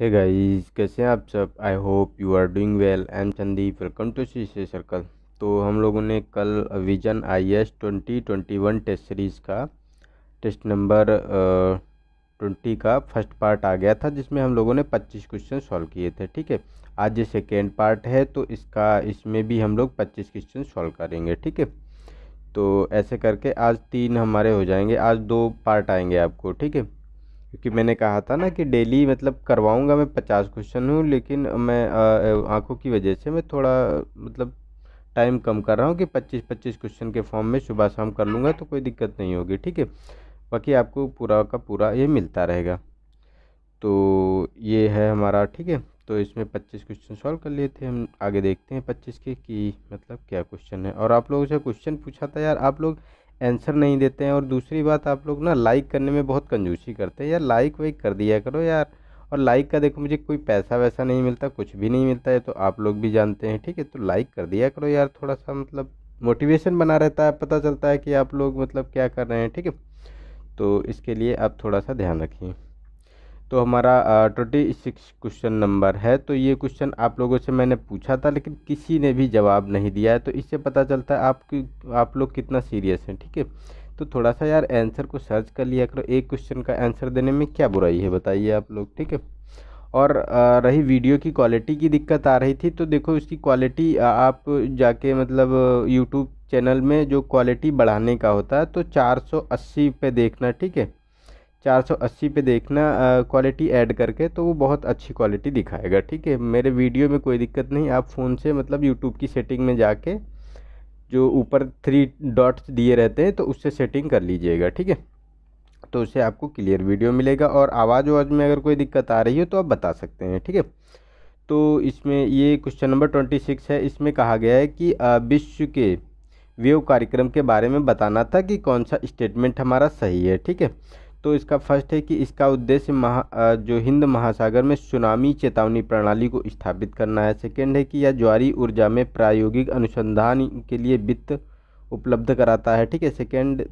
है गाइस कैसे हैं आप सब I hope you are doing well I am Chandeep welcome to C C circle तो हम लोगों ने कल vision I S twenty twenty one test series का टेस्ट नंबर ट्वेंटी का फर्स्ट पार्ट आ गया था जिसमें हम लोगों ने पच्चीस क्वेश्चन सॉल्व किए थे ठीक है आज ये सेकेंड पार्ट है तो इसका इसमें भी हम लोग पच्चीस क्वेश्चन सॉल्व करेंगे ठीक है तो ऐसे करके आज तीन हमारे हो जाएंगे आज दो पार्ट आएंगे आपको ठीक है क्योंकि मैंने कहा था ना कि डेली मतलब करवाऊंगा मैं पचास क्वेश्चन हूँ लेकिन मैं आंखों की वजह से मैं थोड़ा मतलब टाइम कम कर रहा हूँ कि पच्चीस पच्चीस क्वेश्चन के फॉर्म में सुबह शाम कर लूँगा तो कोई दिक्कत नहीं होगी ठीक है बाकी आपको पूरा का पूरा ये मिलता रहेगा तो ये है हमारा ठीक है तो इसमें पच्चीस क्वेश्चन सॉल्व कर लिए थे हम आगे देखते हैं पच्चीस के कि मतलब क्या क्वेश्चन है और आप लोगों से क्वेश्चन पूछा था यार आप लोग आंसर नहीं देते हैं और दूसरी बात आप लोग ना लाइक करने में बहुत कंजूसी करते हैं यार लाइक वाइक कर दिया करो यार और लाइक का देखो मुझे कोई पैसा वैसा नहीं मिलता कुछ भी नहीं मिलता है तो आप लोग भी जानते हैं ठीक है तो लाइक कर दिया करो यार थोड़ा सा मतलब मोटिवेशन बना रहता है पता चलता है कि आप लोग मतलब क्या कर रहे हैं ठीक है तो इसके लिए आप थोड़ा सा ध्यान रखिए तो हमारा ट्वेंटी सिक्स क्वेश्चन नंबर है तो ये क्वेश्चन आप लोगों से मैंने पूछा था लेकिन किसी ने भी जवाब नहीं दिया है तो इससे पता चलता है आपकी आप लोग कितना सीरियस हैं ठीक है तो थोड़ा सा यार आंसर को सर्च कर लिया करो एक क्वेश्चन का आंसर देने में क्या बुराई है बताइए आप लोग ठीक है और रही वीडियो की क्वालिटी की दिक्कत आ रही थी तो देखो इसकी क्वालिटी आप जाके मतलब यूट्यूब चैनल में जो क्वालिटी बढ़ाने का होता है तो 480 पे देखना ठीक है 480 पे देखना क्वालिटी ऐड करके तो वो बहुत अच्छी क्वालिटी दिखाएगा ठीक है मेरे वीडियो में कोई दिक्कत नहीं आप फ़ोन से मतलब यूट्यूब की सेटिंग में जाके जो ऊपर थ्री डॉट्स दिए रहते हैं तो उससे सेटिंग कर लीजिएगा ठीक है तो उससे आपको क्लियर वीडियो मिलेगा और आवाज़ वाज में अगर कोई दिक्कत आ रही हो तो आप बता सकते हैं ठीक है तो इसमें ये क्वेश्चन नंबर ट्वेंटी सिक्स है इसमें कहा गया है कि विश्व के वेव कार्यक्रम के बारे में बताना था कि कौन सा स्टेटमेंट हमारा सही है ठीक है तो इसका फर्स्ट है कि इसका उद्देश्य महा जो हिंद महासागर में सुनामी चेतावनी प्रणाली को स्थापित करना है सेकेंड है कि यह ज्वारी ऊर्जा में प्रायोगिक अनुसंधान के लिए वित्त उपलब्ध कराता है ठीक है सेकेंड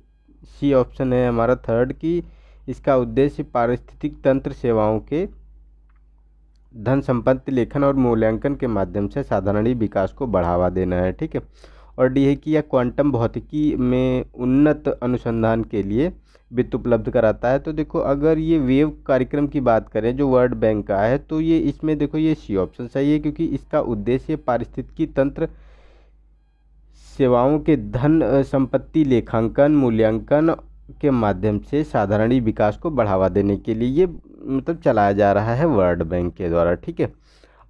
सी ऑप्शन है हमारा थर्ड कि इसका उद्देश्य पारिस्थितिक तंत्र सेवाओं के धन संपत्ति लेखन और मूल्यांकन के माध्यम से साधारणी विकास को बढ़ावा देना है ठीक है और डी है कि यह क्वांटम भौतिकी में उन्नत अनुसंधान के लिए वित्त उपलब्ध कराता है तो देखो अगर ये वेव कार्यक्रम की बात करें जो वर्ल्ड बैंक का है तो ये इसमें देखो ये सी ऑप्शन सही है क्योंकि इसका उद्देश्य पारिस्थितिकी तंत्र सेवाओं के धन संपत्ति लेखांकन मूल्यांकन के माध्यम से साधारणी विकास को बढ़ावा देने के लिए ये मतलब चलाया जा रहा है वर्ल्ड बैंक के द्वारा ठीक है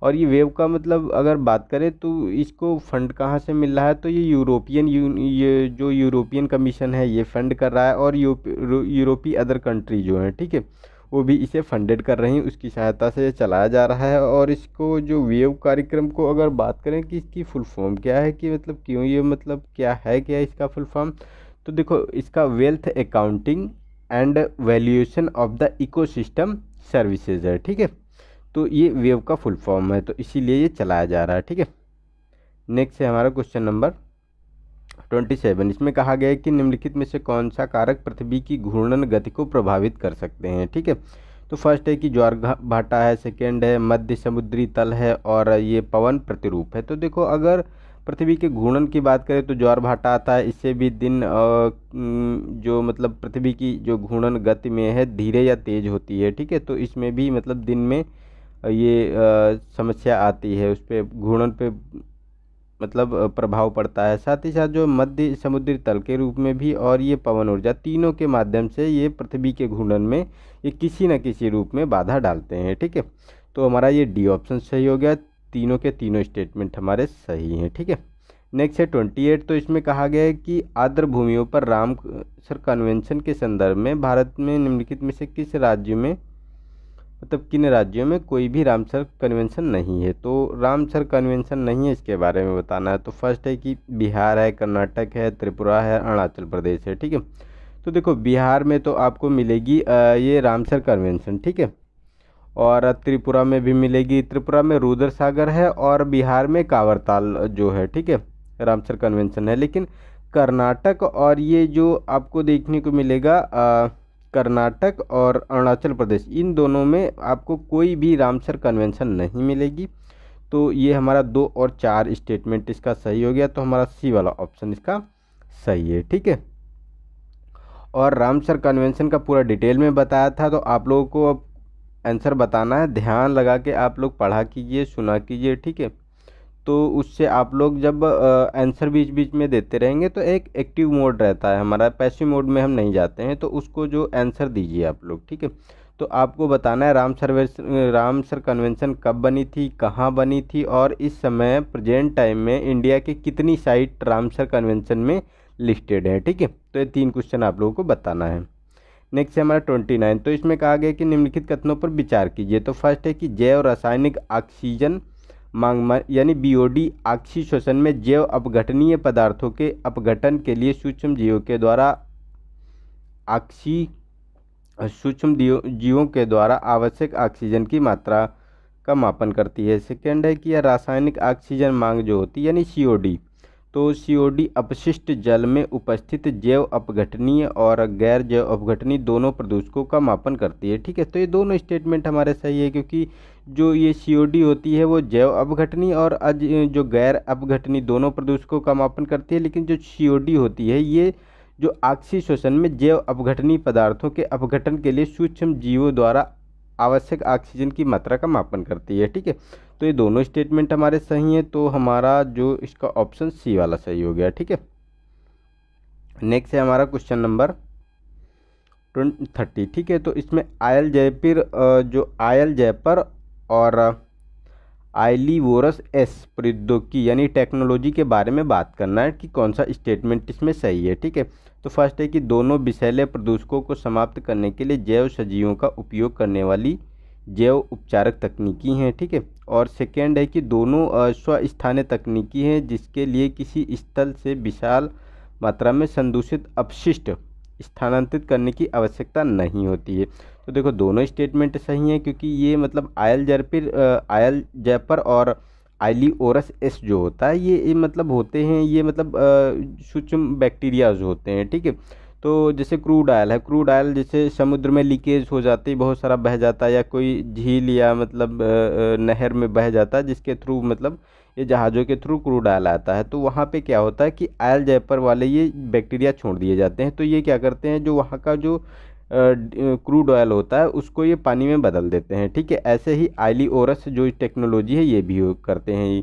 और ये वेव का मतलब अगर बात करें तो इसको फंड कहाँ से मिल रहा है तो ये यूरोपियन यू, ये जो यूरोपियन कमीशन है ये फंड कर रहा है और यूरोपी अदर कंट्री जो है ठीक है वो भी इसे फंडेड कर रही हैं उसकी सहायता से चलाया जा रहा है और इसको जो वेव कार्यक्रम को अगर बात करें कि इसकी फुल फॉर्म क्या है कि मतलब क्यों ये मतलब क्या है क्या इसका फुल फॉर्म तो देखो इसका wealth accounting and valuation of the ecosystem services है ठीक है तो ये वेव का फुल फॉर्म है तो इसीलिए ये चलाया जा रहा है ठीक है नेक्स्ट है हमारा क्वेश्चन नंबर ट्वेंटी सेवन इसमें कहा गया है कि निम्नलिखित में से कौन सा कारक पृथ्वी की घूर्णन गति को प्रभावित कर सकते हैं ठीक है तो फर्स्ट है कि ज्वार भाटा है सेकेंड है मध्य समुद्री तल है और ये पवन प्रतिरूप है तो देखो अगर पृथ्वी के घूर्णन की बात करें तो ज्वार भाटा आता है इससे भी दिन जो मतलब पृथ्वी की जो घूर्णन गति में है धीरे या तेज़ होती है ठीक है तो इसमें भी मतलब दिन में ये समस्या आती है उस पर घूर्णन पे मतलब प्रभाव पड़ता है साथ ही साथ जो मध्य समुद्री तल के रूप में भी और ये पवन ऊर्जा तीनों के माध्यम से ये पृथ्वी के घूर्णन में ये किसी न किसी रूप में बाधा डालते हैं ठीक है तो हमारा ये डी ऑप्शन सही हो गया तीनों के तीनों स्टेटमेंट हमारे सही हैं ठीक है नेक्स्ट है ट्वेंटी एट तो इसमें कहा गया है कि आर्द्र भूमियों पर राम सर कन्वेंशन के संदर्भ में भारत में निम्नलिखित में से किस राज्य में मतलब किन राज्यों में कोई भी रामसर कन्वेंशन नहीं है तो रामसर कन्वेंशन नहीं है इसके बारे में बताना है तो फर्स्ट है कि बिहार है कर्नाटक है त्रिपुरा है अरुणाचल प्रदेश है ठीक है तो देखो बिहार में तो आपको मिलेगी ये रामसर कन्वेंशन ठीक है और त्रिपुरा में भी मिलेगी त्रिपुरा में रुद्र सागर है और बिहार में कावरताल जो है ठीक है रामसर कन्वेंशन है लेकिन कर्नाटक और ये जो आपको देखने को मिलेगा कर्नाटक और अरुणाचल प्रदेश इन दोनों में आपको कोई भी रामसर कन्वेंशन नहीं मिलेगी तो ये हमारा दो और चार स्टेटमेंट इसका सही हो गया तो हमारा सी वाला ऑप्शन इसका सही है ठीक है और रामसर कन्वेंशन का पूरा डिटेल में बताया था तो आप लोगों को अब आंसर बताना है ध्यान लगा के आप लोग पढ़ा कीजिए सुना कीजिए ठीक है तो उससे आप लोग जब आंसर बीच बीच में देते रहेंगे तो एक एक्टिव मोड रहता है हमारा पैसिव मोड में हम नहीं जाते हैं तो उसको जो आंसर दीजिए आप लोग ठीक है तो आपको बताना है Ramsar Ramsar convention कब बनी थी कहाँ बनी थी और इस समय प्रेजेंट टाइम में इंडिया के कितनी साइट राम सर कन्वेंशन में लिस्टेड है ठीक है तो ये तीन क्वेश्चन आप लोगों को बताना है नेक्स्ट है हमारा ट्वेंटी नाइन तो इसमें कहा गया कि निम्नलिखित कथनों पर विचार कीजिए तो फर्स्ट है कि जैव रासायनिक ऑक्सीजन मांगमर यानी बीओडी आक्षी श्वसन में जैव अपघटनीय पदार्थों के अपघटन के लिए सूक्ष्म जीवों के द्वारा आक्षी सूक्ष्म जीवों के द्वारा आवश्यक ऑक्सीजन की मात्रा का मापन करती है सेकेंड है कि यह रासायनिक ऑक्सीजन मांग जो होती है यानी सी तो सीओडी अपशिष्ट जल में उपस्थित जैव अपघटनीय और गैर जैव अपघटनीय दोनों प्रदूषकों का मापन करती है ठीक है तो ये दोनों स्टेटमेंट हमारे सही है क्योंकि जो ये सीओडी होती है वो जैव अपघटनी और अज जो गैर अपघटनी दोनों प्रदूषकों का मापन करती है लेकिन जो सीओडी होती है ये जो आक्सी शोषण में जैव अपघटनीय पदार्थों के अपघटन के लिए सूक्ष्म जीवों द्वारा आवश्यक ऑक्सीजन की मात्रा का मापन करती है ठीक है तो ये दोनों स्टेटमेंट हमारे सही हैं तो हमारा जो इसका ऑप्शन सी वाला सही हो गया ठीक है नेक्स्ट है हमारा क्वेश्चन नंबर थर्टी ठीक है तो इसमें आयल जयपिर जो आयल जयपर और वोरस एस प्रौद्योगिकी यानी टेक्नोलॉजी के बारे में बात करना है कि कौन सा स्टेटमेंट इसमें सही है ठीक है तो फर्स्ट है कि दोनों विषैले प्रदूषकों को समाप्त करने के लिए जैव सजीवों का उपयोग करने वाली जैव उपचारक तकनीकी हैं ठीक है थीके? और सेकेंड है कि दोनों स्वस्थानीय तकनीकी हैं जिसके लिए किसी स्थल से विशाल मात्रा में संदूषित अपशिष्ट स्थानांतरित करने की आवश्यकता नहीं होती है तो देखो दोनों स्टेटमेंट सही हैं क्योंकि ये मतलब आयल जयपिर आयल जयपर और आइली ओरस एस जो होता है ये, ये मतलब होते हैं ये मतलब सूक्ष्म बैक्टीरियाज होते हैं ठीक है तो जैसे क्रूड आयल है क्रूड आयल जैसे समुद्र में लीकेज हो जाती है बहुत सारा बह जाता है या कोई झील या मतलब नहर में बह जाता है जिसके थ्रू मतलब ये जहाज़ों के थ्रू क्रूड आयल आता है तो वहाँ पे क्या होता है कि आयल जयपर वाले ये बैक्टीरिया छोड़ दिए जाते हैं तो ये क्या करते हैं जो वहाँ का जो क्रूड ऑयल होता है उसको ये पानी में बदल देते हैं ठीक है ऐसे ही आयली ओरस जो टेक्नोलॉजी है ये भी करते हैं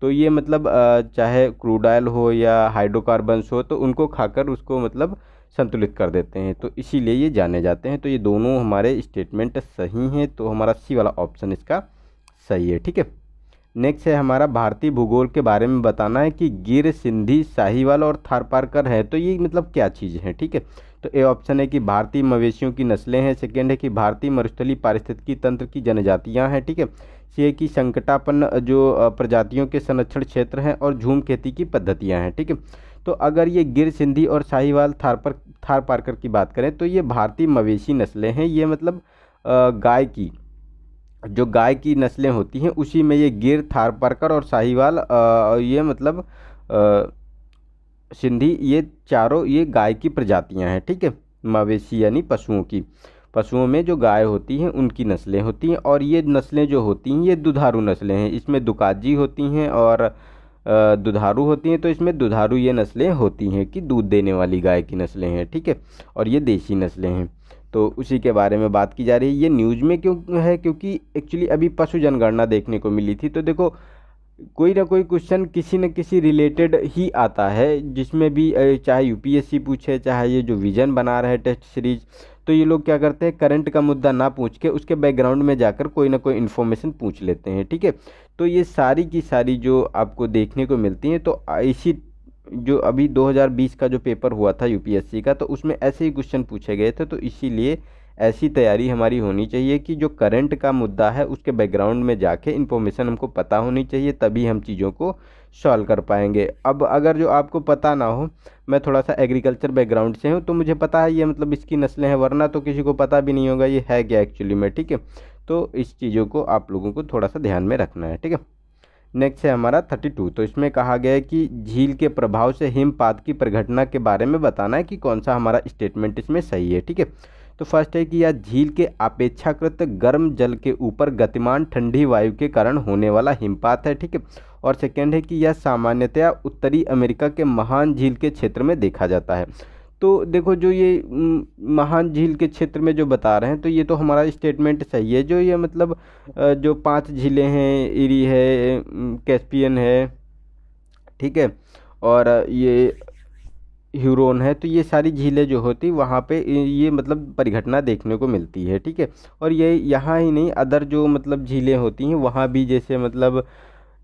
तो ये मतलब चाहे क्रूड ऑयल हो या हाइड्रोकार्बन्स हो तो उनको खाकर उसको मतलब संतुलित कर देते हैं तो इसीलिए ये जाने जाते हैं तो ये दोनों हमारे स्टेटमेंट सही हैं तो हमारा सी वाला ऑप्शन इसका सही है ठीक है नेक्स्ट है हमारा भारतीय भूगोल के बारे में बताना है कि गिर सिंधी साहिवाल और थारपारकर है तो ये मतलब क्या चीज़ है ठीक है तो ए ऑप्शन है कि भारतीय मवेशियों की नस्लें हैं सेकेंड है कि भारतीय मरुस्थली पारिस्थितिकी तंत्र की जनजातियाँ हैं ठीक है सी है कि संकटापन्न जो प्रजातियों के संरक्षण क्षेत्र हैं और झूम खेती की पद्धतियाँ हैं ठीक है तो अगर ये गिर सिंधी और शाहीवाल थारपर थार पारकर की बात करें तो ये भारतीय मवेशी नस्लें हैं ये मतलब गाय की जो गाय की नस्लें होती हैं उसी में ये गिर थार पारकर और शाहीवाल ये मतलब सिंधी ये चारों ये गाय की प्रजातियां हैं ठीक है मवेशी यानी पशुओं की पशुओं में जो गाय होती हैं उनकी नस्लें होती हैं और ये नस्लें जो होती हैं ये दुधारू नस्लें हैं इसमें दुकाजी होती हैं और दुधारू होती हैं तो इसमें दुधारू ये नस्लें होती हैं कि दूध देने वाली गाय की नस्लें हैं ठीक है और ये देसी नस्लें हैं तो उसी के बारे में बात की जा रही है ये न्यूज़ में क्यों है क्योंकि एक्चुअली अभी पशु जनगणना देखने को मिली थी तो देखो कोई ना कोई क्वेश्चन किसी न किसी रिलेटेड ही आता है जिसमें भी चाहे यूपीएससी पूछे चाहे ये जो विजन बना रहा है टेस्ट सीरीज तो ये लोग क्या करते हैं करंट का मुद्दा ना पूछ के उसके बैकग्राउंड में जाकर कोई ना कोई इन्फॉर्मेशन पूछ लेते हैं ठीक है तो ये सारी की सारी जो आपको देखने को मिलती हैं तो इसी जो अभी 2020 का जो पेपर हुआ था यूपीएससी का तो उसमें ऐसे ही क्वेश्चन पूछे गए थे तो इसीलिए ऐसी तैयारी हमारी होनी चाहिए कि जो करंट का मुद्दा है उसके बैकग्राउंड में जाके इन्फॉर्मेशन हमको पता होनी चाहिए तभी हम चीज़ों को सॉल्व कर पाएंगे अब अगर जो आपको पता ना हो मैं थोड़ा सा एग्रीकल्चर बैकग्राउंड से हूँ तो मुझे पता है ये मतलब इसकी नस्लें हैं वरना तो किसी को पता भी नहीं होगा ये है क्या एक्चुअली में ठीक है तो इस चीज़ों को आप लोगों को थोड़ा सा ध्यान में रखना है ठीक है नेक्स्ट है हमारा थर्टी टू तो इसमें कहा गया है कि झील के प्रभाव से हिमपात की परिघटना के बारे में बताना है कि कौन सा हमारा स्टेटमेंट इसमें सही है ठीक है तो फर्स्ट है कि यह झील के अपेक्षाकृत गर्म जल के ऊपर गतिमान ठंडी वायु के कारण होने वाला हिमपात है ठीक है और सेकेंड है कि यह सामान्यतया उत्तरी अमेरिका के महान झील के क्षेत्र में देखा जाता है तो देखो जो ये महान झील के क्षेत्र में जो बता रहे हैं तो ये तो हमारा स्टेटमेंट सही है जो ये मतलब जो पांच झीलें हैं इरी है कैस्पियन है ठीक है और ये ह्यूरोन है तो ये सारी झीलें जो होती वहाँ पे ये मतलब परिघटना देखने को मिलती है ठीक है और ये यहाँ ही नहीं अदर जो मतलब झीलें होती हैं वहाँ भी जैसे मतलब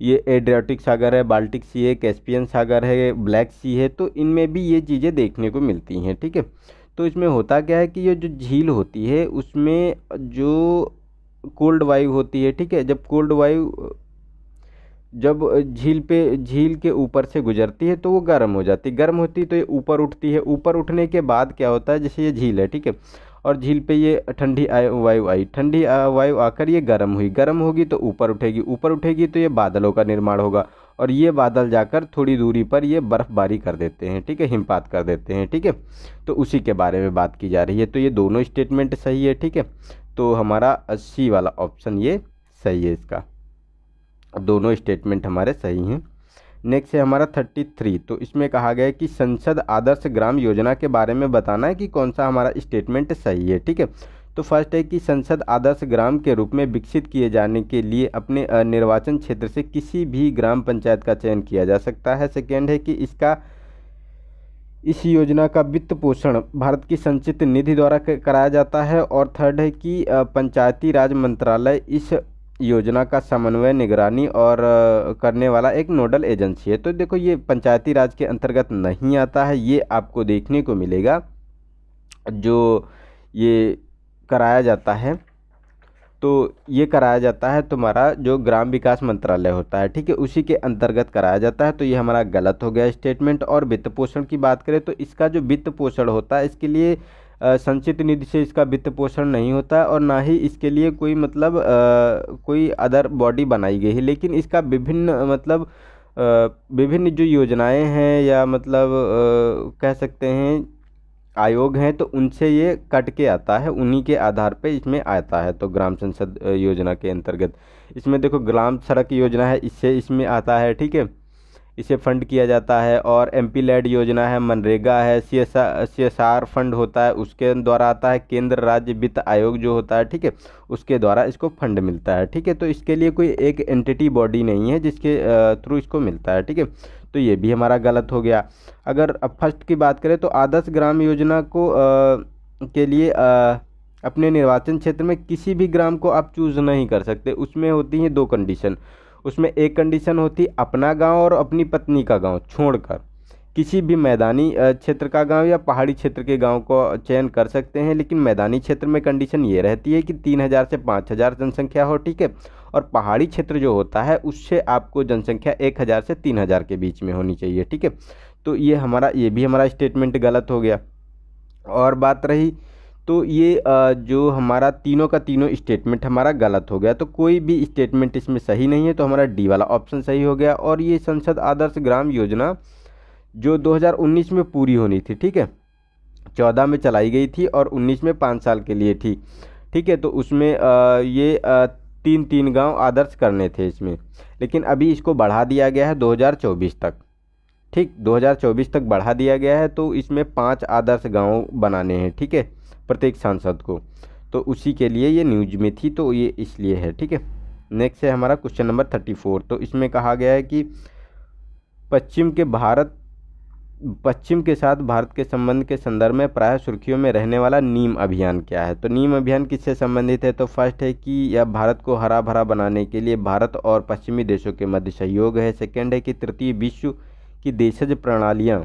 ये एड्रियाटिक सागर है बाल्टिक सी है कैस्पियन सागर है ब्लैक सी है तो इनमें भी ये चीज़ें देखने को मिलती हैं ठीक है तो इसमें होता क्या है कि ये जो झील होती है उसमें जो कोल्ड वायु होती है ठीक है जब कोल्ड वायु जब झील पे झील के ऊपर से गुजरती है तो वो गर्म हो जाती है गर्म होती है तो ये ऊपर उठती है ऊपर उठने के बाद क्या होता है जैसे ये झील है ठीक है और झील पे ये ठंडी वायु आई ठंडी वायु आकर ये गर्म हुई गर्म होगी तो ऊपर उठेगी ऊपर उठेगी तो ये बादलों का निर्माण होगा और ये बादल जाकर थोड़ी दूरी पर ये बर्फ़बारी कर देते हैं ठीक है हिमपात कर देते हैं ठीक है तो उसी के बारे में बात की जा रही है तो ये दोनों स्टेटमेंट सही है ठीक है तो हमारा अस्सी वाला ऑप्शन ये सही है इसका दोनों स्टेटमेंट हमारे सही हैं नेक्स्ट है हमारा थर्टी थ्री तो इसमें कहा गया है कि संसद आदर्श ग्राम योजना के बारे में बताना है कि कौन सा हमारा स्टेटमेंट सही है ठीक है तो फर्स्ट है कि संसद आदर्श ग्राम के रूप में विकसित किए जाने के लिए अपने निर्वाचन क्षेत्र से किसी भी ग्राम पंचायत का चयन किया जा सकता है सेकेंड है कि इसका इस योजना का वित्त पोषण भारत की संचित निधि द्वारा कराया जाता है और थर्ड है कि पंचायती राज मंत्रालय इस योजना का समन्वय निगरानी और करने वाला एक नोडल एजेंसी है तो देखो ये पंचायती राज के अंतर्गत नहीं आता है ये आपको देखने को मिलेगा जो ये कराया जाता है तो ये कराया जाता है तुम्हारा जो ग्राम विकास मंत्रालय होता है ठीक है उसी के अंतर्गत कराया जाता है तो ये हमारा गलत हो गया स्टेटमेंट और वित्त पोषण की बात करें तो इसका जो वित्त पोषण होता है इसके लिए संचित निधि से इसका वित्त पोषण नहीं होता और ना ही इसके लिए कोई मतलब कोई अदर बॉडी बनाई गई है लेकिन इसका विभिन्न मतलब विभिन्न जो योजनाएं हैं या मतलब कह सकते हैं आयोग हैं तो उनसे ये कट के आता है उन्हीं के आधार पे इसमें आता है तो ग्राम संसद योजना के अंतर्गत इसमें देखो ग्राम सड़क योजना है इससे इसमें आता है ठीक है इसे फंड किया जाता है और एम पी योजना है मनरेगा है C S C S R fund होता है उसके द्वारा आता है केंद्र राज्य वित्त आयोग जो होता है ठीक है उसके द्वारा इसको फंड मिलता है ठीक है तो इसके लिए कोई एक एंटिटी बॉडी नहीं है जिसके थ्रू इसको मिलता है ठीक है तो ये भी हमारा गलत हो गया अगर फर्स्ट की बात करें तो आदर्श ग्राम योजना को आ, के लिए आ, अपने निर्वाचन क्षेत्र में किसी भी ग्राम को आप चूज़ नहीं कर सकते उसमें होती हैं दो कंडीशन उसमें एक कंडीशन होती अपना गांव और अपनी पत्नी का गांव छोड़कर किसी भी मैदानी क्षेत्र का गांव या पहाड़ी क्षेत्र के गांव को चयन कर सकते हैं लेकिन मैदानी क्षेत्र में कंडीशन ये रहती है कि तीन हज़ार से पाँच हज़ार जनसंख्या हो ठीक है और पहाड़ी क्षेत्र जो होता है उससे आपको जनसंख्या एक हज़ार से तीन हज़ार के बीच में होनी चाहिए ठीक है तो ये हमारा ये भी हमारा स्टेटमेंट गलत हो गया और बात रही तो ये जो हमारा तीनों का तीनों स्टेटमेंट हमारा गलत हो गया तो कोई भी स्टेटमेंट इसमें सही नहीं है तो हमारा डी वाला ऑप्शन सही हो गया और ये संसद आदर्श ग्राम योजना जो 2019 में पूरी होनी थी ठीक है चौदह में चलाई गई थी और उन्नीस में पाँच साल के लिए थी ठीक है तो उसमें ये तीन तीन गाँव आदर्श करने थे इसमें लेकिन अभी इसको बढ़ा दिया गया है 2024 तक ठीक 2024 तक बढ़ा दिया गया है तो इसमें पांच आदर्श गांव बनाने हैं ठीक है प्रत्येक सांसद को तो उसी के लिए ये न्यूज में थी तो ये इसलिए है ठीक है नेक्स्ट है हमारा क्वेश्चन नंबर थर्टी फोर तो इसमें कहा गया है कि पश्चिम के भारत पश्चिम के साथ भारत के संबंध के संदर्भ में प्रायः सुर्खियों में रहने वाला नीम अभियान क्या है तो नीम अभियान किससे संबंधित है तो फर्स्ट है कि यह भारत को हरा भरा बनाने के लिए भारत और पश्चिमी देशों के मध्य सहयोग है सेकेंड है कि तृतीय विश्व की देशज प्रणालियाँ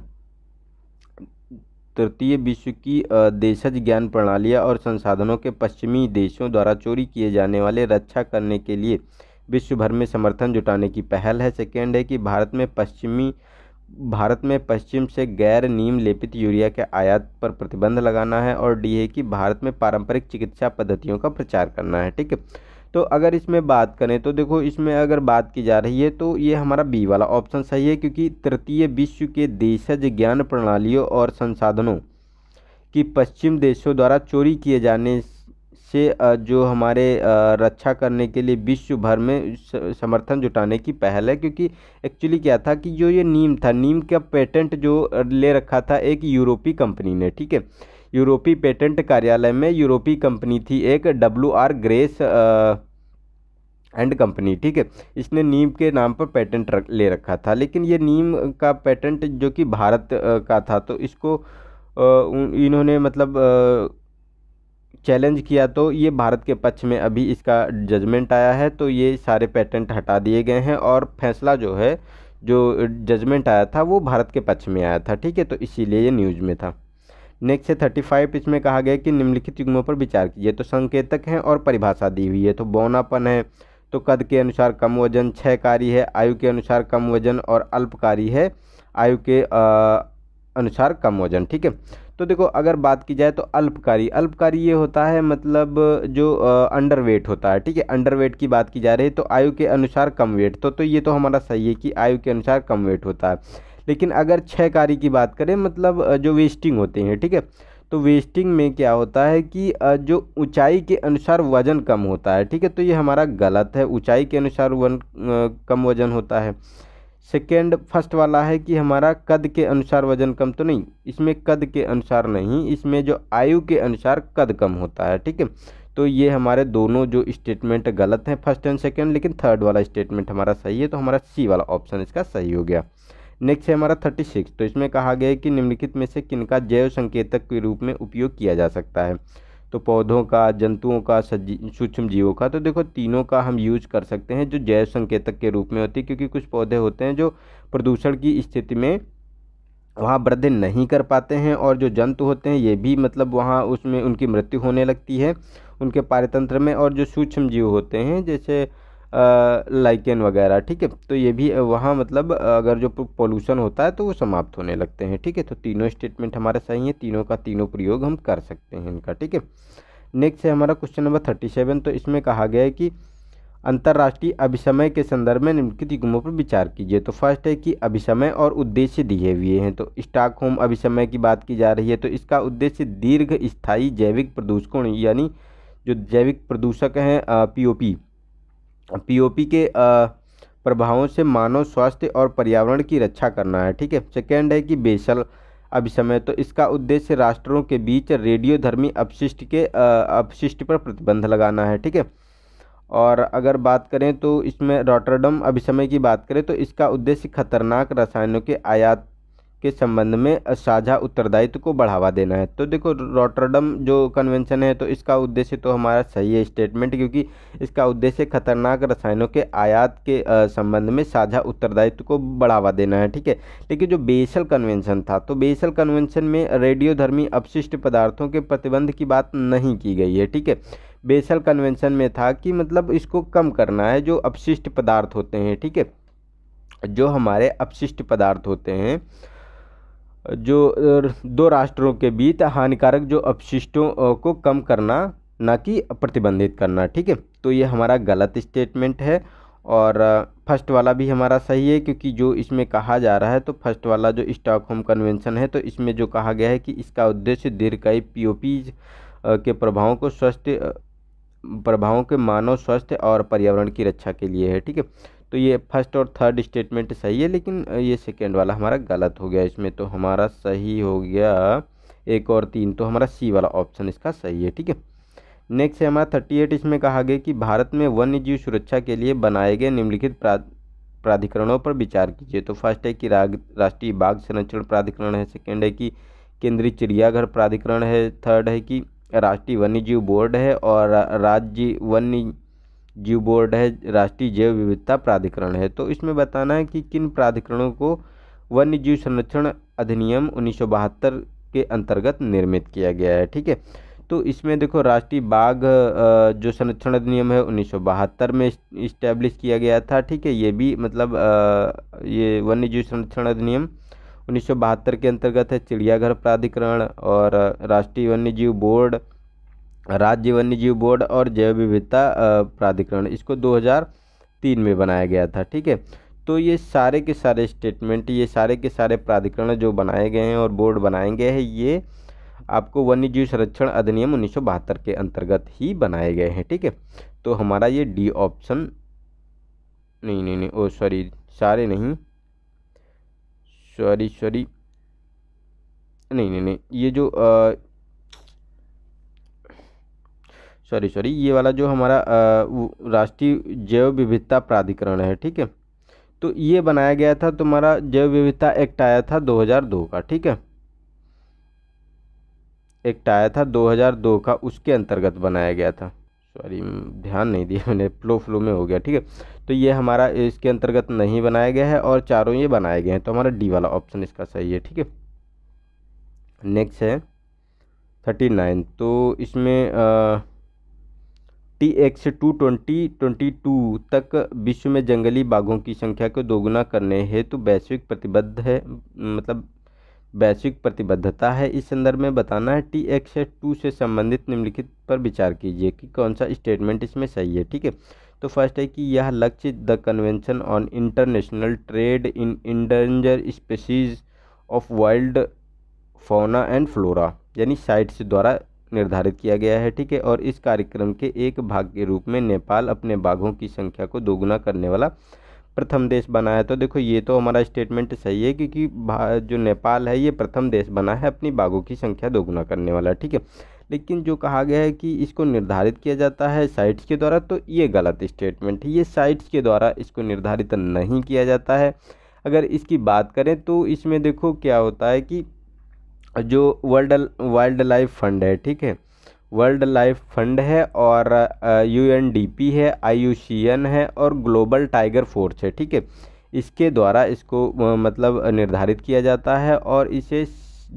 तृतीय विश्व की देशज ज्ञान प्रणालियाँ और संसाधनों के पश्चिमी देशों द्वारा चोरी किए जाने वाले रक्षा करने के लिए विश्व भर में समर्थन जुटाने की पहल है सेकेंड है कि भारत में पश्चिमी भारत में पश्चिम से गैर नीम लेपित यूरिया के आयात पर प्रतिबंध लगाना है और डी है कि भारत में पारंपरिक चिकित्सा पद्धतियों का प्रचार करना है ठीक है तो अगर इसमें बात करें तो देखो इसमें अगर बात की जा रही है तो ये हमारा बी वाला ऑप्शन सही है क्योंकि तृतीय विश्व के देशज ज्ञान प्रणालियों और संसाधनों की पश्चिम देशों द्वारा चोरी किए जाने से जो हमारे रक्षा करने के लिए विश्व भर में समर्थन जुटाने की पहल है क्योंकि एक्चुअली क्या था कि जो ये नीम था नीम का पेटेंट जो ले रखा था एक यूरोपीय कंपनी ने ठीक है यूरोपीय पेटेंट कार्यालय में यूरोपीय कंपनी थी एक W R Grace and company ठीक है इसने नीम के नाम पर पेटेंट रख, ले रखा था लेकिन ये नीम का पेटेंट जो कि भारत का था तो इसको इन्होंने मतलब चैलेंज किया तो ये भारत के पक्ष में अभी इसका जजमेंट आया है तो ये सारे पेटेंट हटा दिए गए हैं और फैसला जो है जो जजमेंट आया था वो भारत के पक्ष में आया था ठीक है तो इसीलिए ये न्यूज़ में था नेक्स्ट है थर्टी फाइव इसमें कहा गया कि निम्नलिखित युग्मों पर विचार कीजिए तो संकेतक हैं और परिभाषा दी हुई है तो बौनापन है तो कद के अनुसार कम वजन क्षयकारी है आयु के अनुसार कम वजन और अल्पकारी है आयु के आ, अनुसार कम वजन ठीक है तो देखो अगर बात की जाए तो अल्पकारी अल्पकारी ये होता है मतलब जो अंडर वेट होता है ठीक है अंडर वेट की बात की जा रही है तो आयु के अनुसार कम वेट तो तो ये तो हमारा सही है कि आयु के अनुसार कम वेट होता है लेकिन अगर छः कार्य की बात करें मतलब जो वेस्टिंग होते हैं ठीक है तो वेस्टिंग में क्या होता है कि जो ऊंचाई के अनुसार वज़न कम होता है ठीक है तो ये हमारा गलत है ऊंचाई के अनुसार वन कम वज़न होता है सेकेंड फर्स्ट वाला है कि हमारा कद के अनुसार वज़न कम तो नहीं इसमें कद के अनुसार नहीं इसमें जो आयु के अनुसार कद कम होता है ठीक है तो ये हमारे दोनों जो स्टेटमेंट गलत हैं फर्स्ट एंड सेकेंड लेकिन थर्ड वाला स्टेटमेंट हमारा सही है तो हमारा सी वाला ऑप्शन इसका सही हो गया नेक्स्ट है हमारा थर्टी सिक्स तो इसमें कहा गया है कि निम्नलिखित में से किनका जैव संकेतक के रूप में उपयोग किया जा सकता है तो पौधों का जंतुओं का सूक्ष्म जीवों का तो देखो तीनों का हम यूज कर सकते हैं जो जैव संकेतक के रूप में होती है क्योंकि कुछ पौधे होते हैं जो प्रदूषण की स्थिति में वहाँ वृद्धि नहीं कर पाते हैं और जो जंतु होते हैं ये भी मतलब वहाँ उसमें उनकी मृत्यु होने लगती है उनके पारितंत्र में और जो सूक्ष्म जीव होते हैं जैसे लाइकेन वगैरह ठीक है तो ये भी वहाँ मतलब अगर जो पोल्यूशन होता है तो वो समाप्त होने लगते हैं ठीक है तो तीनों स्टेटमेंट हमारे सही हैं तीनों का तीनों प्रयोग हम कर सकते हैं इनका ठीक है नेक्स्ट है हमारा क्वेश्चन नंबर थर्टी सेवन तो इसमें कहा गया है कि अंतर्राष्ट्रीय अभिसमय के संदर्भ में निम्नलिखित युगमों पर विचार कीजिए तो फर्स्ट है कि अभिसमय और उद्देश्य दिए हुए हैं तो होम अभिसमय की बात की जा रही है तो इसका उद्देश्य दीर्घ स्थायी जैविक प्रदूषकों यानी जो जैविक प्रदूषक हैं पीओपी पीओपी के प्रभावों से मानव स्वास्थ्य और पर्यावरण की रक्षा करना है ठीक है सेकेंड है कि बेसल अभिसमय तो इसका उद्देश्य राष्ट्रों के बीच रेडियोधर्मी अपशिष्ट के अपशिष्ट पर प्रतिबंध लगाना है ठीक है और अगर बात करें तो इसमें रॉटरडम अभिसमय की बात करें तो इसका उद्देश्य खतरनाक रसायनों के आयात के संबंध में साझा उत्तरदायित्व को बढ़ावा देना है तो देखो रोटरडम जो कन्वेंशन है तो इसका उद्देश्य तो हमारा सही है स्टेटमेंट क्योंकि इसका उद्देश्य खतरनाक रसायनों के आयात के संबंध में साझा उत्तरदायित्व को बढ़ावा देना है ठीक है लेकिन जो बेसल कन्वेंशन था तो बेसल कन्वेंशन में रेडियोधर्मी अपशिष्ट पदार्थों के प्रतिबंध की बात नहीं की गई है ठीक है बेसल कन्वेंशन में था कि मतलब इसको कम करना है जो अपशिष्ट पदार्थ होते हैं ठीक है जो हमारे अपशिष्ट पदार्थ होते हैं जो दो राष्ट्रों के बीच हानिकारक जो अपशिष्टों को कम करना ना कि प्रतिबंधित करना ठीक है तो ये हमारा गलत स्टेटमेंट है और फर्स्ट वाला भी हमारा सही है क्योंकि जो इसमें कहा जा रहा है तो फर्स्ट वाला जो स्टॉक होम कन्वेंशन है तो इसमें जो कहा गया है कि इसका उद्देश्य दीर्घकायी पी के प्रभावों को स्वस्थ प्रभावों के मानव स्वास्थ्य और पर्यावरण की रक्षा के लिए है ठीक है तो ये फर्स्ट और थर्ड स्टेटमेंट सही है लेकिन ये सेकेंड वाला हमारा गलत हो गया इसमें तो हमारा सही हो गया एक और तीन तो हमारा सी वाला ऑप्शन इसका सही है ठीक है नेक्स्ट है हमारा थर्टी एट इसमें कहा गया कि भारत में वन्य जीव सुरक्षा के लिए बनाए गए निम्नलिखित प्राधिकरणों पर विचार कीजिए तो फर्स्ट है कि राष्ट्रीय बाघ संरक्षण प्राधिकरण है सेकेंड है कि केंद्रीय चिड़ियाघर प्राधिकरण है थर्ड है कि राष्ट्रीय वन्य जीव बोर्ड है और राज्य वन्य जीव बोर्ड है राष्ट्रीय जैव विविधता प्राधिकरण है तो इसमें बताना है कि किन प्राधिकरणों को वन्य जीव संरक्षण अधिनियम उन्नीस के अंतर्गत निर्मित किया गया है ठीक है तो इसमें देखो राष्ट्रीय बाघ जो संरक्षण अधिनियम है उन्नीस में इस्टेब्लिश किया गया था ठीक है ये भी मतलब ये वन्य जीव संरक्षण अधिनियम उन्नीस के अंतर्गत है चिड़ियाघर प्राधिकरण और राष्ट्रीय वन्य जीव बोर्ड राज्य वन्य जीव बोर्ड और जैव विविधता प्राधिकरण इसको 2003 में बनाया गया था ठीक है तो ये सारे के सारे स्टेटमेंट ये सारे के सारे प्राधिकरण जो बनाए गए हैं और बोर्ड बनाए गए हैं ये आपको वन्य जीव संरक्षण अधिनियम उन्नीस के अंतर्गत ही बनाए गए हैं ठीक है तो हमारा ये डी ऑप्शन नहीं नहीं नहीं ओ सॉरी सारे नहीं सॉरी सॉरी नहीं नहीं नहीं ये जो आ, सॉरी सॉरी ये वाला जो हमारा राष्ट्रीय जैव विविधता प्राधिकरण है ठीक है तो ये बनाया गया था तुम्हारा जैव विविधता एक्ट आया था 2002 का ठीक है एक्ट आया था 2002 का उसके अंतर्गत बनाया गया था सॉरी ध्यान नहीं दिया मैंने फ्लो फ्लो में हो गया ठीक है तो ये हमारा इसके अंतर्गत नहीं बनाया गया है और चारों ये बनाए गए हैं तो हमारा डी वाला ऑप्शन इसका सही है ठीक है नेक्स्ट है थर्टी नाइन तो इसमें आ, T X two twenty twenty two तक विश्व में जंगली बाघों की संख्या को दोगुना करने हेतु तो वैश्विक प्रतिबद्ध है मतलब वैश्विक प्रतिबद्धता है इस संदर्भ में बताना है टी एक्स टू से संबंधित निम्नलिखित पर विचार कीजिए कि कौन सा स्टेटमेंट इसमें सही है ठीक है तो फर्स्ट है कि यह लक्ष्य the Convention on International Trade in Endangered Species of Wild Fauna and Flora यानी साइट्स द्वारा निर्धारित किया गया है ठीक है और इस कार्यक्रम के एक भाग के रूप में नेपाल अपने बाघों की संख्या को दोगुना करने वाला प्रथम देश बना है तो देखो ये तो हमारा स्टेटमेंट सही है क्योंकि जो नेपाल है ये प्रथम देश बना है अपनी बाघों की संख्या दोगुना करने वाला ठीक है लेकिन जो कहा गया है कि इसको निर्धारित किया जाता है साइट्स के द्वारा तो ये गलत स्टेटमेंट है ये साइट्स के द्वारा इसको निर्धारित नहीं किया जाता है अगर इसकी बात करें तो इसमें देखो क्या होता है कि जो वर्ल्ड वाइल्ड लाइफ फंड है ठीक है वर्ल्ड लाइफ फंड है और यू एन डी पी है आई यू सी एन है और ग्लोबल टाइगर फोर्स है ठीक है इसके द्वारा इसको मतलब निर्धारित किया जाता है और इसे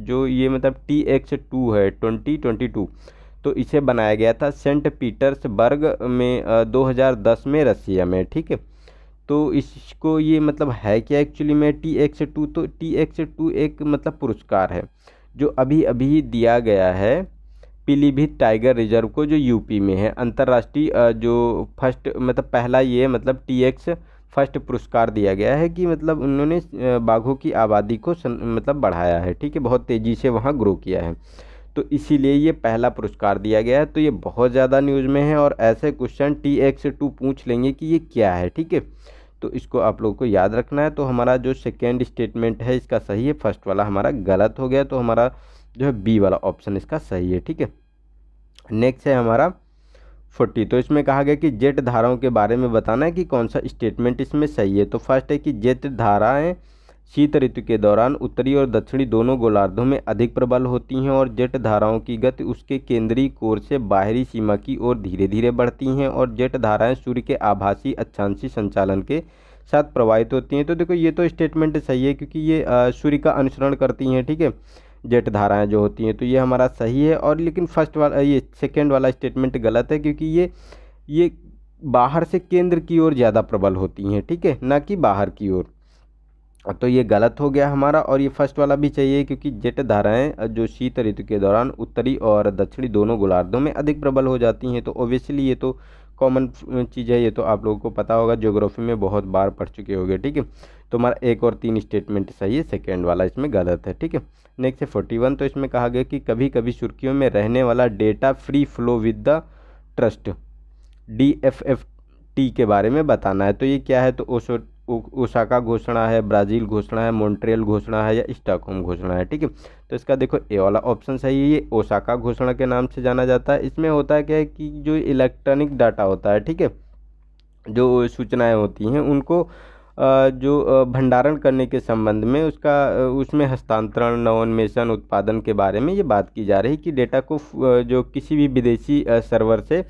जो ये मतलब टी एक्स टू है ट्वेंटी ट्वेंटी टू तो इसे बनाया गया था सेंट पीटर्सबर्ग में 2010 में रसिया में ठीक है तो इसको ये मतलब है क्या एक्चुअली में टी एक्स टू तो टी एक्स टू एक मतलब पुरस्कार है जो अभी अभी दिया गया है पीलीभीत टाइगर रिजर्व को जो यूपी में है अंतर्राष्ट्रीय जो फर्स्ट मतलब पहला ये मतलब टी एक्स फर्स्ट पुरस्कार दिया गया है कि मतलब उन्होंने बाघों की आबादी को सन, मतलब बढ़ाया है ठीक है बहुत तेज़ी से वहाँ ग्रो किया है तो इसीलिए ये पहला पुरस्कार दिया गया है तो ये बहुत ज़्यादा न्यूज़ में है और ऐसे क्वेश्चन टी एक्स टू पूछ लेंगे कि ये क्या है ठीक है तो इसको आप लोगों को याद रखना है तो हमारा जो सेकेंड स्टेटमेंट है इसका सही है फर्स्ट वाला हमारा गलत हो गया तो हमारा जो है बी वाला ऑप्शन इसका सही है ठीक है नेक्स्ट है हमारा फोर्टी तो इसमें कहा गया कि जेट धाराओं के बारे में बताना है कि कौन सा स्टेटमेंट इसमें सही है तो फर्स्ट है कि जेट धाराएँ शीत ऋतु के दौरान उत्तरी और दक्षिणी दोनों गोलार्धों में अधिक प्रबल होती हैं और जेट धाराओं की गति उसके केंद्रीय कोर से बाहरी सीमा की ओर धीरे धीरे बढ़ती हैं और जेट धाराएं सूर्य के आभासी अच्छांशी संचालन के साथ प्रभावित होती हैं तो देखो ये तो स्टेटमेंट सही है क्योंकि ये सूर्य का अनुसरण करती हैं ठीक है जेट धाराएँ जो होती हैं तो ये हमारा सही है और लेकिन फर्स्ट वाला ये सेकेंड वाला स्टेटमेंट गलत है क्योंकि ये ये बाहर से केंद्र की ओर ज़्यादा प्रबल होती हैं ठीक है ना कि बाहर की ओर तो ये गलत हो गया हमारा और ये फर्स्ट वाला भी चाहिए क्योंकि जेट धाराएं जो शीत ऋतु के दौरान उत्तरी और दक्षिणी दोनों गोलार्धों में अधिक प्रबल हो जाती हैं तो ओबियसली ये तो कॉमन चीज़ है ये तो आप लोगों को पता होगा ज्योग्राफी में बहुत बार पढ़ चुके होंगे ठीक है तो हमारा एक और तीन स्टेटमेंट सही है सेकेंड वाला इसमें गलत है ठीक है नेक्स्ट है फोर्टी वन तो इसमें कहा गया कि कभी कभी सुर्खियों में रहने वाला data free flow with the trust D F F T के बारे में बताना है तो ये क्या है तो ओसो ओसाका घोषणा है ब्राज़ील घोषणा है मॉन्ट्रियल घोषणा है या स्टॉकहोम घोषणा है ठीक है तो इसका देखो ए वाला ऑप्शन सही है ये ओसाका घोषणा के नाम से जाना जाता है इसमें होता है क्या है कि जो इलेक्ट्रॉनिक डाटा होता है ठीक है जो सूचनाएं होती हैं उनको जो भंडारण करने के संबंध में उसका उसमें हस्तांतरण नवोन्मेषण उत्पादन के बारे में ये बात की जा रही है कि डेटा को जो किसी भी विदेशी सर्वर से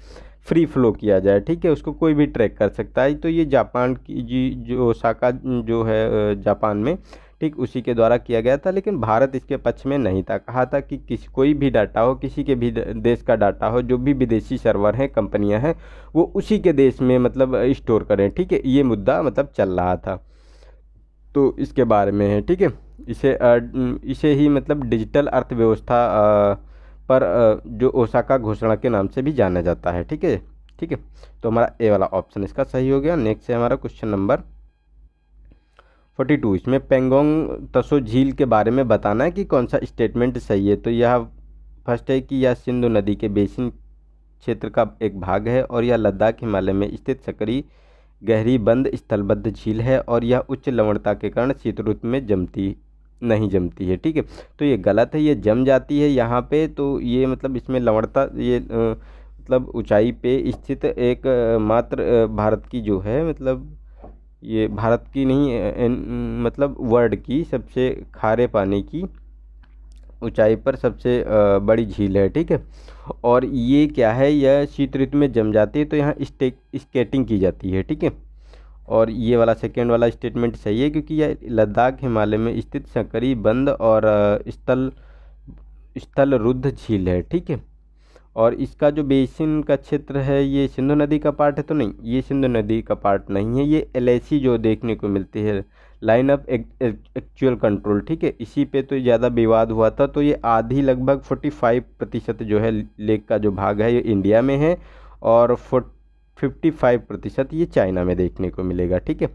फ्री फ्लो किया जाए ठीक है उसको कोई भी ट्रैक कर सकता है तो ये जापान की जी जो शाखा जो है जापान में ठीक उसी के द्वारा किया गया था लेकिन भारत इसके पक्ष में नहीं था कहा था कि किसी कोई भी डाटा हो किसी के भी देश का डाटा हो जो भी विदेशी सर्वर हैं कंपनियां हैं वो उसी के देश में मतलब स्टोर करें ठीक है ये मुद्दा मतलब चल रहा था तो इसके बारे में है ठीक है इसे इसे ही मतलब डिजिटल अर्थव्यवस्था पर जो ओसाका घोषणा के नाम से भी जाना जाता है ठीक है ठीक है तो हमारा ए वाला ऑप्शन इसका सही हो गया नेक्स्ट है हमारा क्वेश्चन नंबर फोर्टी टू इसमें पेंगोंग तसो झील के बारे में बताना है कि कौन सा स्टेटमेंट सही है तो यह फर्स्ट है कि यह सिंधु नदी के बेसिन क्षेत्र का एक भाग है और यह लद्दाख हिमालय में स्थित सकरी गहरी बंद स्थलबद्ध झील है और यह उच्च लवणता के कारण शीत ऋतु में जमती नहीं जमती है ठीक है तो ये गलत है ये जम जाती है यहाँ पे तो ये मतलब इसमें लवणता ये मतलब ऊंचाई पे स्थित एक मात्र भारत की जो है मतलब ये भारत की नहीं इन, मतलब वर्ल्ड की सबसे खारे पानी की ऊंचाई पर सबसे बड़ी झील है ठीक है और ये क्या है यह शीत ऋतु में जम जाती है तो यहाँ स्टे स्केटिंग की जाती है ठीक है और ये वाला सेकेंड वाला स्टेटमेंट सही है क्योंकि यह लद्दाख हिमालय में स्थित सकरी बंद और स्थल स्थल रुद्ध झील है ठीक है और इसका जो बेसिन का क्षेत्र है ये सिंधु नदी का पार्ट है तो नहीं ये सिंधु नदी का पार्ट नहीं है ये एल जो देखने को मिलती है लाइन ऑफ एक्चुअल कंट्रोल ठीक है इसी पे तो ज़्यादा विवाद हुआ था तो ये आधी लगभग 45 प्रतिशत जो है लेक का जो भाग है ये इंडिया में है और 55 प्रतिशत ये चाइना में देखने को मिलेगा ठीक है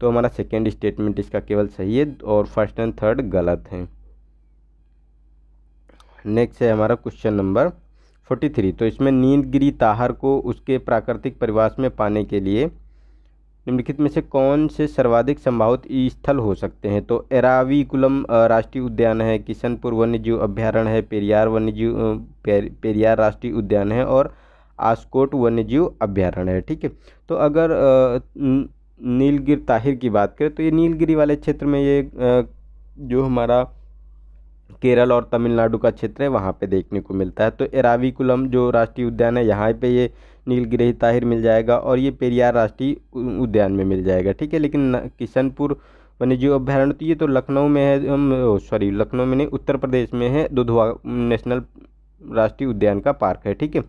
तो हमारा सेकेंड स्टेटमेंट इसका केवल सही है और फर्स्ट एंड थर्ड गलत है नेक्स्ट है हमारा क्वेश्चन नंबर फोर्टी थ्री तो इसमें नीलगिरी ताहर को उसके प्राकृतिक परिवास में पाने के लिए निम्नलिखित में से कौन से सर्वाधिक संभावित स्थल हो सकते हैं तो एराविकुलम राष्ट्रीय उद्यान है किशनपुर वन्यजीव अभ्यारण्य है पेरियार वन्यजीव पेरियार राष्ट्रीय उद्यान है और आस्कोट वन्यजीव अभ्यारण्य है ठीक है तो अगर नीलगिर ताहिर की बात करें तो ये नीलगिरी वाले क्षेत्र में ये जो हमारा केरल और तमिलनाडु का क्षेत्र है वहाँ पे देखने को मिलता है तो एराविकुलम जो राष्ट्रीय उद्यान है यहाँ पे ये नीलगिरी ताहिर मिल जाएगा और ये पेरियार राष्ट्रीय उद्यान में मिल जाएगा ठीक है लेकिन किशनपुर वन्यजीव अभ्यारण्य तो ये तो लखनऊ में है सॉरी लखनऊ में नहीं उत्तर प्रदेश में है दुधवा नेशनल राष्ट्रीय उद्यान का पार्क है ठीक है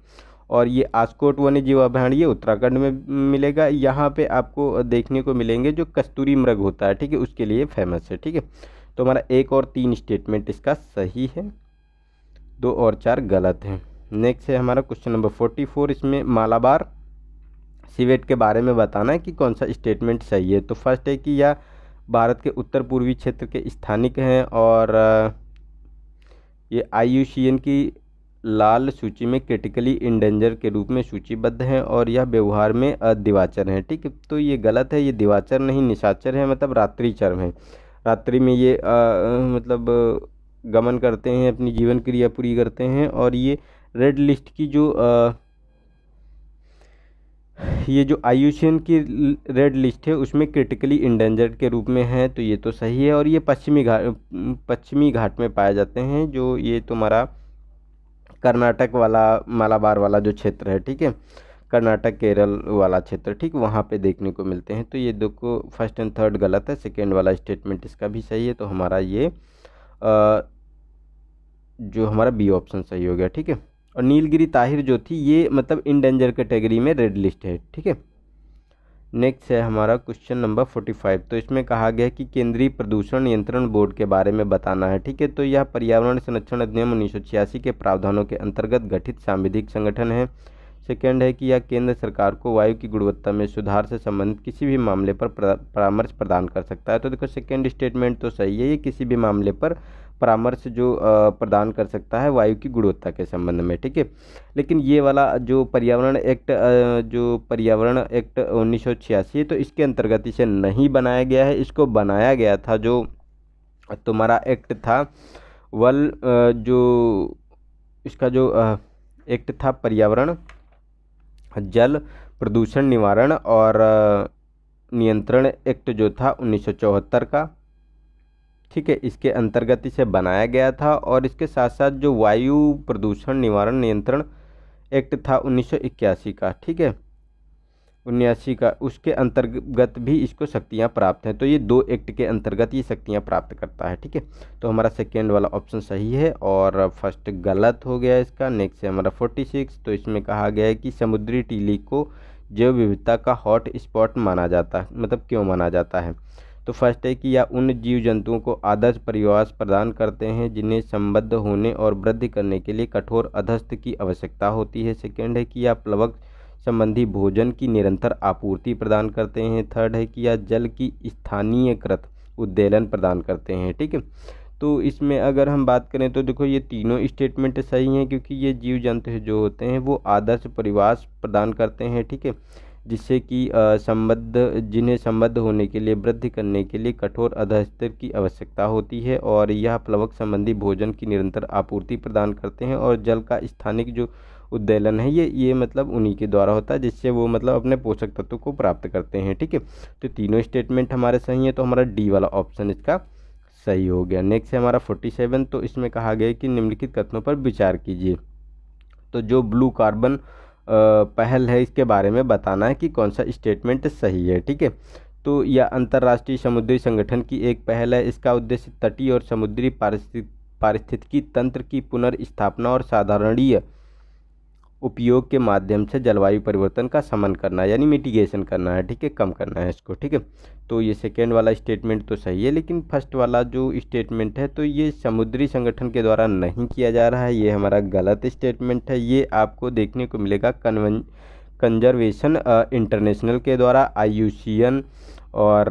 और ये आस्कोट वन्य जीव अभ्यारण्य ये उत्तराखंड में मिलेगा यहाँ पे आपको देखने को मिलेंगे जो कस्तूरी मृग होता है ठीक है उसके लिए फेमस है ठीक है तो हमारा एक और तीन स्टेटमेंट इसका सही है दो और चार गलत हैं नेक्स्ट है हमारा क्वेश्चन नंबर फोर्टी फोर इसमें मालाबार सिवेट के बारे में बताना है कि कौन सा स्टेटमेंट सही है तो फर्स्ट है कि यह भारत के उत्तर पूर्वी क्षेत्र के स्थानिक हैं और ये आई की लाल सूची में क्रिटिकली इंडेंजर के रूप में सूचीबद्ध हैं और यह व्यवहार में अधिवाचर हैं ठीक है तो ये गलत है ये दिवाचर नहीं निशाचर है मतलब रात्रि चर्म है रात्रि में ये आ, मतलब गमन करते हैं अपनी जीवन क्रिया पूरी करते हैं और ये रेड लिस्ट की जो आ, ये जो आयुषियन की रेड लिस्ट है उसमें क्रिटिकली इंडेंजर्ड के रूप में है तो ये तो सही है और ये पश्चिमी घाट पश्चिमी घाट में पाए जाते हैं जो ये तुम्हारा कर्नाटक वाला मालाबार वाला जो क्षेत्र है ठीक है कर्नाटक केरल वाला क्षेत्र ठीक वहाँ पे देखने को मिलते हैं तो ये दो को फर्स्ट एंड थर्ड गलत है सेकेंड वाला स्टेटमेंट इसका भी सही है तो हमारा ये आ, जो हमारा बी ऑप्शन सही हो गया ठीक है और नीलगिरी ताहिर जो थी ये मतलब इन डेंजर कैटेगरी में रेड लिस्ट है ठीक है नेक्स्ट है हमारा क्वेश्चन नंबर फोर्टी फाइव तो इसमें कहा गया है कि केंद्रीय प्रदूषण नियंत्रण बोर्ड के बारे में बताना है ठीक है तो यह पर्यावरण संरक्षण अधिनियम उन्नीस के प्रावधानों के अंतर्गत गठित सांविधिक संगठन है सेकेंड है कि यह केंद्र सरकार को वायु की गुणवत्ता में सुधार से संबंधित किसी भी मामले पर परामर्श प्रदान कर सकता है तो देखो सेकेंड स्टेटमेंट तो सही है ये किसी भी मामले पर परामर्श जो प्रदान कर सकता है वायु की गुणवत्ता के संबंध में ठीक है लेकिन ये वाला जो पर्यावरण एक्ट जो पर्यावरण एक्ट उन्नीस है तो इसके अंतर्गत इसे नहीं बनाया गया है इसको बनाया गया था जो तुम्हारा एक्ट था वल जो इसका जो एक्ट था पर्यावरण जल प्रदूषण निवारण और नियंत्रण एक्ट जो था उन्नीस का ठीक है इसके अंतर्गत इसे बनाया गया था और इसके साथ साथ जो वायु प्रदूषण निवारण नियंत्रण एक्ट था उन्नीस का ठीक है उन्यासी का उसके अंतर्गत भी इसको शक्तियाँ प्राप्त हैं तो ये दो एक्ट के अंतर्गत ये शक्तियाँ प्राप्त करता है ठीक है तो हमारा सेकेंड वाला ऑप्शन सही है और फर्स्ट गलत हो गया इसका नेक्स्ट है हमारा फोर्टी सिक्स तो इसमें कहा गया है कि समुद्री टीली को जैव विविधता का हॉट स्पॉट माना जाता है मतलब क्यों माना जाता है तो फर्स्ट है कि यह उन जीव जंतुओं को आदर्श परिवास प्रदान करते हैं जिन्हें संबद्ध होने और वृद्धि करने के लिए कठोर अधस्थ की आवश्यकता होती है सेकेंड है कि यह प्लवक संबंधी भोजन की निरंतर आपूर्ति प्रदान करते हैं थर्ड है कि यह जल की स्थानीयकृत उद्देलन प्रदान करते हैं ठीक है तो इसमें अगर हम बात करें तो देखो ये तीनों स्टेटमेंट सही हैं क्योंकि ये जीव जंतु जो होते हैं वो आदर्श परिवास प्रदान करते हैं ठीक है जिससे कि संबद्ध जिन्हें संबद्ध होने के लिए वृद्धि करने के लिए कठोर अधस्तर की आवश्यकता होती है और यह प्लवक संबंधी भोजन की निरंतर आपूर्ति प्रदान करते हैं और जल का स्थानिक जो उद्दैलन है ये ये मतलब उन्हीं के द्वारा होता है जिससे वो मतलब अपने पोषक तत्व को प्राप्त करते हैं ठीक है तो तीनों स्टेटमेंट हमारे सही है तो हमारा डी वाला ऑप्शन इसका सही हो गया नेक्स्ट है हमारा फोर्टी सेवन तो इसमें कहा गया कि निम्नलिखित कथनों पर विचार कीजिए तो जो ब्लू कार्बन पहल है इसके बारे में बताना है कि कौन सा स्टेटमेंट सही है ठीक है तो यह अंतर्राष्ट्रीय समुद्री संगठन की एक पहल है इसका उद्देश्य तटीय और समुद्री पारिस्थितिकी तंत्र की पुनर्स्थापना और साधारणीय उपयोग के माध्यम से जलवायु परिवर्तन का समन करना यानी मिटिगेशन करना है ठीक है कम करना है इसको ठीक है तो ये सेकेंड वाला स्टेटमेंट तो सही है लेकिन फर्स्ट वाला जो स्टेटमेंट है तो ये समुद्री संगठन के द्वारा नहीं किया जा रहा है ये हमारा गलत स्टेटमेंट है ये आपको देखने को मिलेगा कन्वन कंजर्वेशन इंटरनेशनल के द्वारा आई और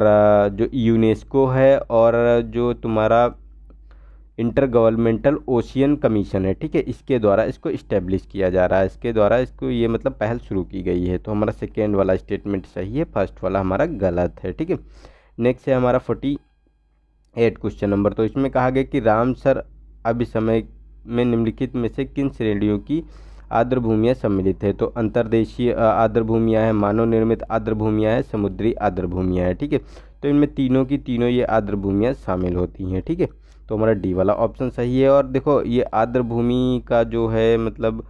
जो यूनेस्को है और जो तुम्हारा इंटर गवर्नमेंटल ओशियन कमीशन है ठीक है इसके द्वारा इसको इस्टेब्लिश किया जा रहा है इसके द्वारा इसको ये मतलब पहल शुरू की गई है तो हमारा सेकेंड वाला स्टेटमेंट सही है फर्स्ट वाला हमारा गलत है ठीक है नेक्स्ट है हमारा फोर्टी एट क्वेश्चन नंबर तो इसमें कहा गया कि राम सर अब इस समय में निम्नलिखित में से किन श्रेणियों की आर्द्र भूमियाँ सम्मिलित है तो अंतर्देशीय आर्द्र भूमियाँ हैं मानव निर्मित आर्द्र भूमियाँ हैं समुद्री आर्द्र भूमियाँ हैं ठीक है तो इनमें तीनों की तीनों ये आर्द्र भूमियाँ शामिल होती हैं ठीक है थीके? तो हमारा डी वाला ऑप्शन सही है और देखो ये आर्द्र भूमि का जो है मतलब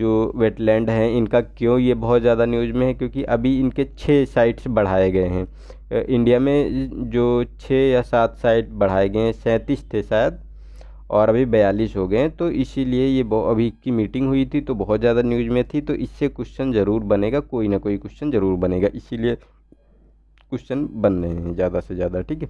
जो वेटलैंड हैं इनका क्यों ये बहुत ज़्यादा न्यूज़ में है क्योंकि अभी इनके छः साइट्स बढ़ाए गए हैं इंडिया में जो छः या सात साइट बढ़ाए गए हैं सैंतीस थे शायद और अभी बयालीस हो गए हैं तो इसीलिए ये अभी की मीटिंग हुई थी तो बहुत ज़्यादा न्यूज़ में थी तो इससे क्वेश्चन ज़रूर बनेगा कोई ना कोई क्वेश्चन ज़रूर बनेगा इसीलिए क्वेश्चन बन रहे हैं ज़्यादा से ज़्यादा ठीक है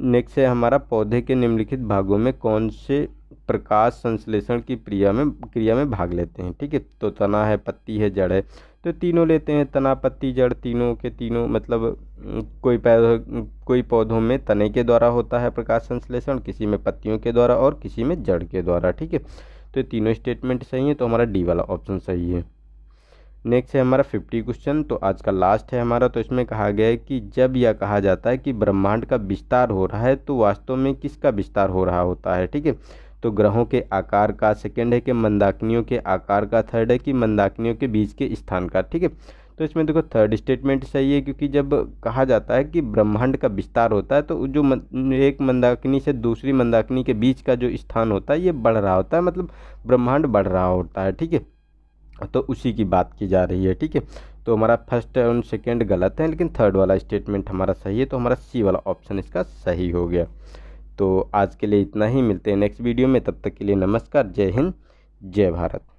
नेक्स्ट है हमारा पौधे के निम्नलिखित भागों में कौन से प्रकाश संश्लेषण की क्रिया में क्रिया में भाग लेते हैं ठीक है तो तना है पत्ती है जड़ है तो तीनों लेते हैं तना पत्ती जड़ तीनों के तीनों मतलब कोई पौधों कोई पौधों में तने के द्वारा होता है प्रकाश संश्लेषण किसी में पत्तियों के द्वारा और किसी में जड़ के द्वारा ठीक है तो तीनों स्टेटमेंट तो सही है तो हमारा डी वाला ऑप्शन सही है नेक्स्ट है हमारा फिफ्टी क्वेश्चन तो आज का लास्ट है हमारा तो इसमें कहा गया है कि जब यह कहा जाता है कि ब्रह्मांड का विस्तार हो रहा है तो वास्तव में किसका विस्तार हो रहा होता है ठीक है तो ग्रहों के आकार का सेकेंड है कि मंदाकिनियों के आकार का थर्ड है कि मंदाकिनियों के बीच के स्थान का ठीक है तो इसमें देखो थर्ड स्टेटमेंट सही है क्योंकि जब कहा जाता है कि ब्रह्मांड का विस्तार होता है तो जो एक मंदाकिनी से दूसरी मंदाकिनी के बीच का जो स्थान होता है ये बढ़ रहा होता है मतलब ब्रह्मांड बढ़ रहा होता है ठीक है तो उसी की बात की जा रही है ठीक है तो हमारा फर्स्ट एंड सेकेंड गलत है लेकिन थर्ड वाला स्टेटमेंट हमारा सही है तो हमारा सी वाला ऑप्शन इसका सही हो गया तो आज के लिए इतना ही मिलते हैं नेक्स्ट वीडियो में तब तक के लिए नमस्कार जय हिंद जय भारत